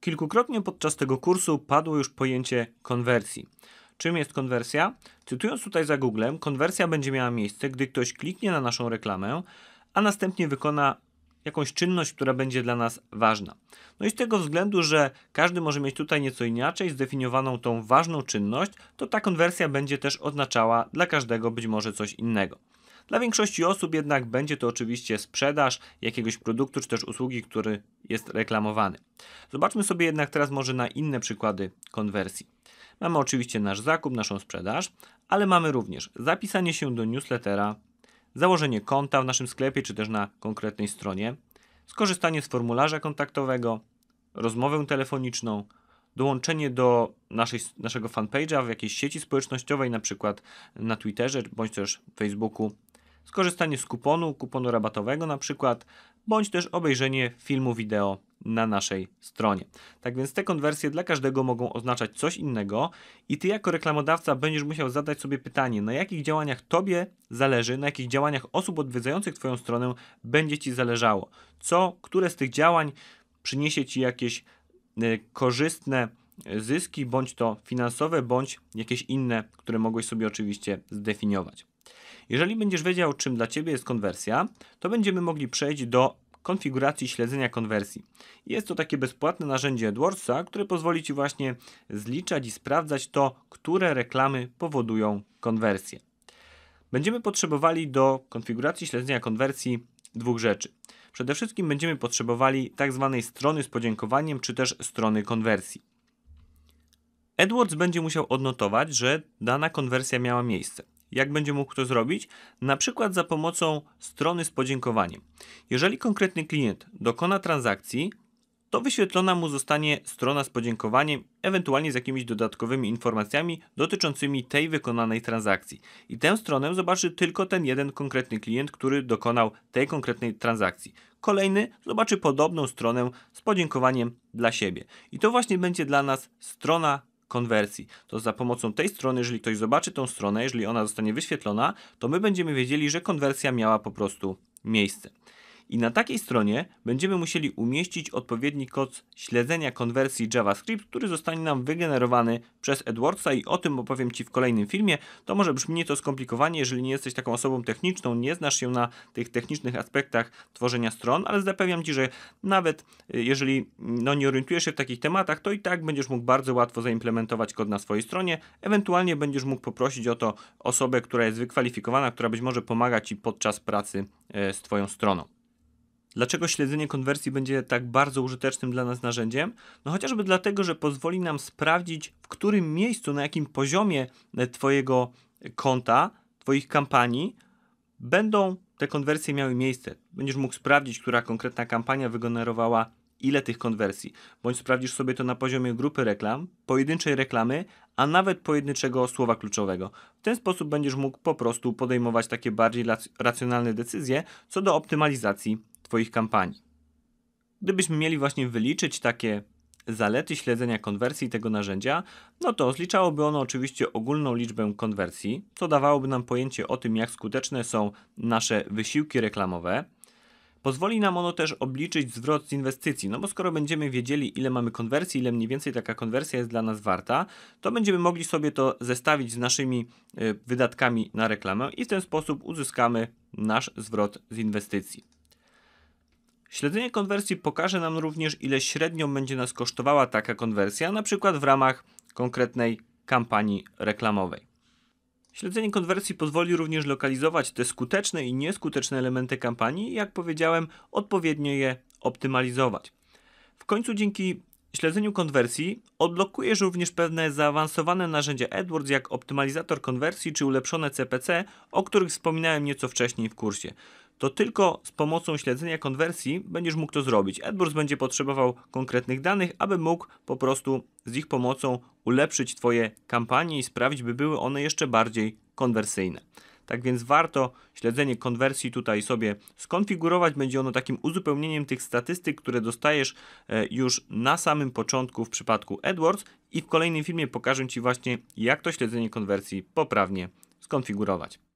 Kilkukrotnie podczas tego kursu padło już pojęcie konwersji. Czym jest konwersja? Cytując tutaj za Googlem, konwersja będzie miała miejsce, gdy ktoś kliknie na naszą reklamę, a następnie wykona jakąś czynność, która będzie dla nas ważna. No i z tego względu, że każdy może mieć tutaj nieco inaczej zdefiniowaną tą ważną czynność, to ta konwersja będzie też oznaczała dla każdego być może coś innego. Dla większości osób jednak będzie to oczywiście sprzedaż jakiegoś produktu czy też usługi, który jest reklamowany. Zobaczmy sobie jednak teraz może na inne przykłady konwersji. Mamy oczywiście nasz zakup, naszą sprzedaż, ale mamy również zapisanie się do newslettera, założenie konta w naszym sklepie czy też na konkretnej stronie, skorzystanie z formularza kontaktowego, rozmowę telefoniczną, dołączenie do naszej, naszego fanpage'a w jakiejś sieci społecznościowej, na przykład na Twitterze bądź też Facebooku skorzystanie z kuponu, kuponu rabatowego na przykład, bądź też obejrzenie filmu wideo na naszej stronie. Tak więc te konwersje dla każdego mogą oznaczać coś innego i ty jako reklamodawca będziesz musiał zadać sobie pytanie, na jakich działaniach tobie zależy, na jakich działaniach osób odwiedzających twoją stronę będzie ci zależało. Co, które z tych działań przyniesie ci jakieś e, korzystne e, zyski, bądź to finansowe, bądź jakieś inne, które mogłeś sobie oczywiście zdefiniować. Jeżeli będziesz wiedział, czym dla Ciebie jest konwersja, to będziemy mogli przejść do konfiguracji śledzenia konwersji. Jest to takie bezpłatne narzędzie AdWordsa, które pozwoli Ci właśnie zliczać i sprawdzać to, które reklamy powodują konwersję. Będziemy potrzebowali do konfiguracji śledzenia konwersji dwóch rzeczy. Przede wszystkim będziemy potrzebowali tzw. Tak strony z podziękowaniem, czy też strony konwersji. AdWords będzie musiał odnotować, że dana konwersja miała miejsce. Jak będzie mógł to zrobić? Na przykład za pomocą strony z podziękowaniem. Jeżeli konkretny klient dokona transakcji, to wyświetlona mu zostanie strona z podziękowaniem, ewentualnie z jakimiś dodatkowymi informacjami dotyczącymi tej wykonanej transakcji. I tę stronę zobaczy tylko ten jeden konkretny klient, który dokonał tej konkretnej transakcji. Kolejny zobaczy podobną stronę z podziękowaniem dla siebie. I to właśnie będzie dla nas strona konwersji. To za pomocą tej strony, jeżeli ktoś zobaczy tą stronę, jeżeli ona zostanie wyświetlona, to my będziemy wiedzieli, że konwersja miała po prostu miejsce i na takiej stronie będziemy musieli umieścić odpowiedni kod śledzenia konwersji JavaScript, który zostanie nam wygenerowany przez Edwardsa i o tym opowiem Ci w kolejnym filmie. To może brzmi to skomplikowanie, jeżeli nie jesteś taką osobą techniczną, nie znasz się na tych technicznych aspektach tworzenia stron, ale zapewniam Ci, że nawet y, jeżeli mm, no, nie orientujesz się w takich tematach, to i tak będziesz mógł bardzo łatwo zaimplementować kod na swojej stronie, ewentualnie będziesz mógł poprosić o to osobę, która jest wykwalifikowana, która być może pomaga Ci podczas pracy e, z Twoją stroną. Dlaczego śledzenie konwersji będzie tak bardzo użytecznym dla nas narzędziem? No chociażby dlatego, że pozwoli nam sprawdzić, w którym miejscu, na jakim poziomie e, Twojego e, konta, Twoich kampanii będą te konwersje miały miejsce. Będziesz mógł sprawdzić, która konkretna kampania wygenerowała ile tych konwersji, bądź sprawdzisz sobie to na poziomie grupy reklam, pojedynczej reklamy, a nawet pojedynczego słowa kluczowego. W ten sposób będziesz mógł po prostu podejmować takie bardziej racjonalne decyzje co do optymalizacji Twoich kampanii. Gdybyśmy mieli właśnie wyliczyć takie zalety śledzenia konwersji tego narzędzia, no to zliczałoby ono oczywiście ogólną liczbę konwersji, co dawałoby nam pojęcie o tym, jak skuteczne są nasze wysiłki reklamowe. Pozwoli nam ono też obliczyć zwrot z inwestycji, no bo skoro będziemy wiedzieli, ile mamy konwersji, ile mniej więcej taka konwersja jest dla nas warta, to będziemy mogli sobie to zestawić z naszymi e, wydatkami na reklamę i w ten sposób uzyskamy nasz zwrot z inwestycji. Śledzenie konwersji pokaże nam również, ile średnio będzie nas kosztowała taka konwersja, na przykład w ramach konkretnej kampanii reklamowej. Śledzenie konwersji pozwoli również lokalizować te skuteczne i nieskuteczne elementy kampanii i, jak powiedziałem, odpowiednio je optymalizować. W końcu dzięki śledzeniu konwersji odblokujesz również pewne zaawansowane narzędzia AdWords jak optymalizator konwersji czy ulepszone CPC, o których wspominałem nieco wcześniej w kursie to tylko z pomocą śledzenia konwersji będziesz mógł to zrobić. AdWords będzie potrzebował konkretnych danych, aby mógł po prostu z ich pomocą ulepszyć Twoje kampanie i sprawić, by były one jeszcze bardziej konwersyjne. Tak więc warto śledzenie konwersji tutaj sobie skonfigurować. Będzie ono takim uzupełnieniem tych statystyk, które dostajesz e, już na samym początku w przypadku AdWords i w kolejnym filmie pokażę Ci właśnie jak to śledzenie konwersji poprawnie skonfigurować.